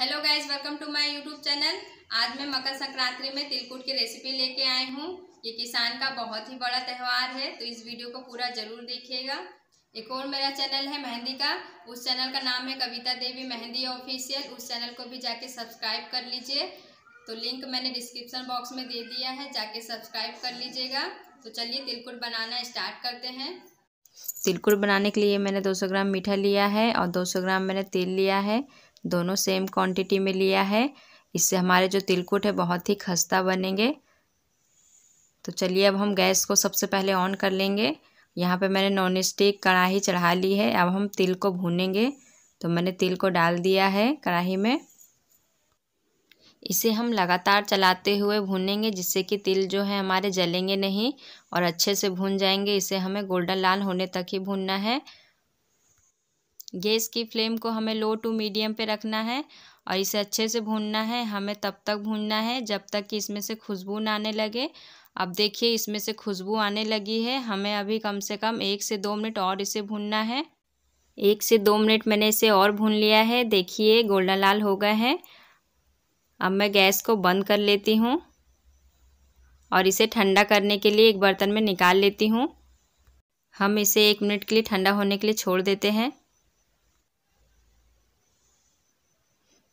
hello guys welcome to my YouTube channel आज मैं मकर संक्रांति में तिलकुट की रेसिपी लेके आए हूँ ये किसान का बहुत ही बड़ा त्यौहार है तो इस वीडियो को पूरा जरूर देखिएगा एक और मेरा चैनल है मेहंदी का उस चैनल का नाम है कविता देवी मेहंदी ऑफिशियल उस चैनल को भी जाके सब्सक्राइब कर लीजिए तो लिंक मैंने डिस्क्रिप्सन बॉक्स में दे दिया है जाके सब्सक्राइब कर लीजिएगा तो चलिए तिलकुट बनाना स्टार्ट करते हैं तिलकुट बनाने के लिए मैंने 200 ग्राम मीठा लिया है और 200 ग्राम मैंने तेल लिया है दोनों सेम क्वांटिटी में लिया है इससे हमारे जो तिलकुट है बहुत ही खस्ता बनेंगे तो चलिए अब हम गैस को सबसे पहले ऑन कर लेंगे यहाँ पे मैंने नॉन स्टिक कढ़ाही चढ़ा ली है अब हम तिल को भूनेंगे तो मैंने तिल को डाल दिया है कढ़ाही में इसे हम लगातार चलाते हुए भूनेंगे जिससे कि तिल जो है हमारे जलेंगे नहीं और अच्छे से भून जाएंगे इसे हमें गोल्डन लाल होने तक ही भूनना है गैस की फ्लेम को हमें लो टू मीडियम पे रखना है और इसे अच्छे से भूनना है हमें तब तक भूनना है जब तक कि इसमें से खुशबू ना आने लगे अब देखिए इसमें से खुशबू आने लगी है हमें अभी कम से कम एक से दो मिनट और इसे भूनना है एक से दो मिनट मैंने इसे और भून लिया है देखिए गोल्डन लाल हो गए हैं अब मैं गैस को बंद कर लेती हूँ और इसे ठंडा करने के लिए एक बर्तन में निकाल लेती हूँ हम इसे एक मिनट के लिए ठंडा होने के लिए छोड़ देते हैं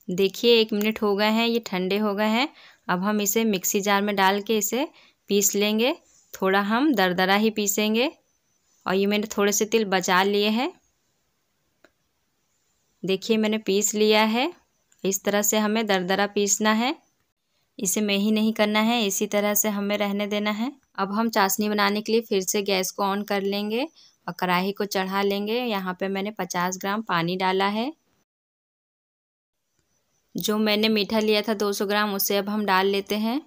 देखिए एक मिनट हो गए हैं ये ठंडे हो गए हैं अब हम इसे मिक्सी जार में डाल के इसे पीस लेंगे थोड़ा हम दरदरा ही पीसेंगे और ये मैंने थोड़े से तिल बचा लिए हैं देखिए मैंने पीस लिया है इस तरह से हमें दरदरा पीसना है इसे मैं ही नहीं करना है इसी तरह से हमें रहने देना है अब हम चाशनी बनाने के लिए फिर से गैस को ऑन कर लेंगे और कढ़ाई को चढ़ा लेंगे यहाँ पे मैंने 50 ग्राम पानी डाला है जो मैंने मीठा लिया था 200 ग्राम उसे अब हम डाल लेते हैं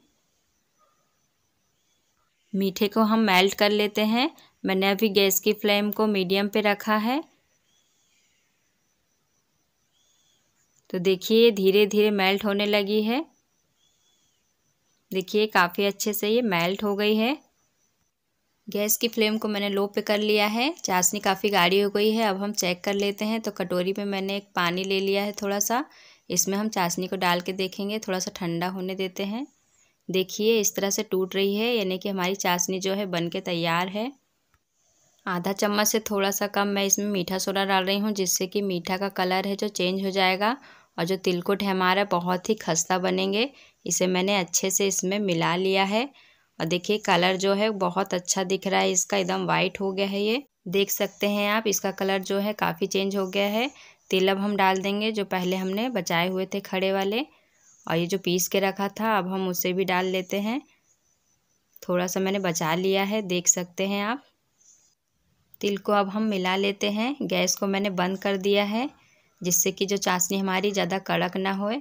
मीठे को हम मेल्ट कर लेते हैं मैंने अभी गैस की फ्लेम को मीडियम पे रखा है तो देखिए धीरे धीरे मेल्ट होने लगी है देखिए काफ़ी अच्छे से ये मेल्ट हो गई है गैस की फ्लेम को मैंने लो पे कर लिया है चाशनी काफ़ी गाढ़ी हो गई है अब हम चेक कर लेते हैं तो कटोरी में मैंने एक पानी ले लिया है थोड़ा सा इसमें हम चाशनी को डाल के देखेंगे थोड़ा सा ठंडा होने देते हैं देखिए इस तरह से टूट रही है यानी कि हमारी चाशनी जो है बन के तैयार है आधा चम्मच से थोड़ा सा कम मैं इसमें मीठा सोडा डाल रही हूँ जिससे कि मीठा का कलर है जो चेंज हो जाएगा और जो तिलकुट है हमारा बहुत ही खस्ता बनेंगे इसे मैंने अच्छे से इसमें मिला लिया है और देखिए कलर जो है बहुत अच्छा दिख रहा है इसका एकदम वाइट हो गया है ये देख सकते हैं आप इसका कलर जो है काफ़ी चेंज हो गया है तिल अब हम डाल देंगे जो पहले हमने बचाए हुए थे खड़े वाले और ये जो पीस के रखा था अब हम उसे भी डाल लेते हैं थोड़ा सा मैंने बचा लिया है देख सकते हैं आप तिल को अब हम मिला लेते हैं गैस को मैंने बंद कर दिया है जिससे कि जो चाशनी हमारी ज़्यादा कड़क ना होए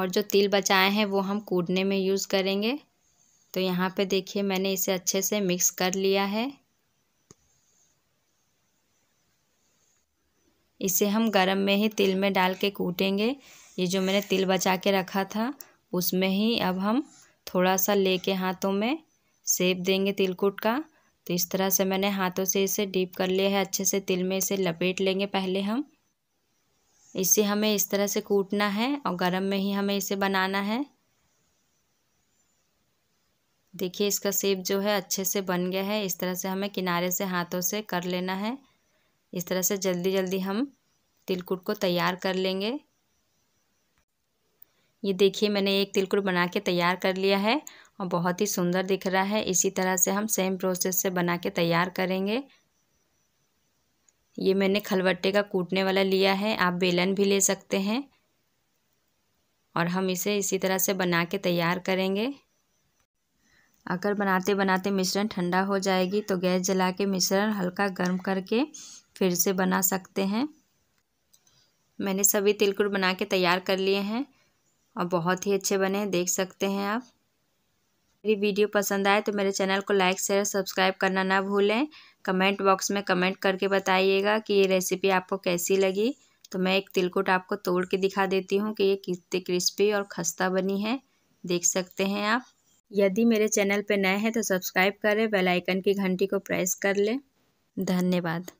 और जो तिल बचाए हैं वो हम कूटने में यूज़ करेंगे तो यहाँ पे देखिए मैंने इसे अच्छे से मिक्स कर लिया है इसे हम गर्म में ही तिल में डाल के कूटेंगे ये जो मैंने तिल बचा के रखा था उसमें ही अब हम थोड़ा सा लेके हाथों में सेब देंगे तिलकुट का तो इस तरह से मैंने हाथों से इसे डीप कर लिया है अच्छे से तिल में इसे लपेट लेंगे पहले हम इसे हमें इस तरह से कूटना है और गरम में ही हमें इसे बनाना है देखिए इसका सेप जो है अच्छे से बन गया है इस तरह से हमें किनारे से हाथों से कर लेना है इस तरह से जल्दी जल्दी हम तिलकुट को तैयार कर लेंगे ये देखिए मैंने एक तिलकुट बना के तैयार कर लिया है और बहुत ही सुंदर दिख रहा है इसी तरह से हम सेम प्रोसेस से बना के तैयार करेंगे ये मैंने खलबट्टे का कूटने वाला लिया है आप बेलन भी ले सकते हैं और हम इसे इसी तरह से बना के तैयार करेंगे अगर बनाते बनाते मिश्रण ठंडा हो जाएगी तो गैस जला के मिश्रण हल्का गर्म करके फिर से बना सकते हैं मैंने सभी तिलकुट बना के तैयार कर लिए हैं और बहुत ही अच्छे बने हैं देख सकते हैं आप मेरी वीडियो पसंद आए तो मेरे चैनल को लाइक शेयर सब्सक्राइब करना ना भूलें कमेंट बॉक्स में कमेंट करके बताइएगा कि ये रेसिपी आपको कैसी लगी तो मैं एक तिलकुट आपको तोड़ के दिखा देती हूँ कि ये कितनी क्रिस्पी और खस्ता बनी है देख सकते हैं आप यदि मेरे चैनल पर नए हैं तो सब्सक्राइब करें बेलाइकन की घंटी को प्रेस कर लें धन्यवाद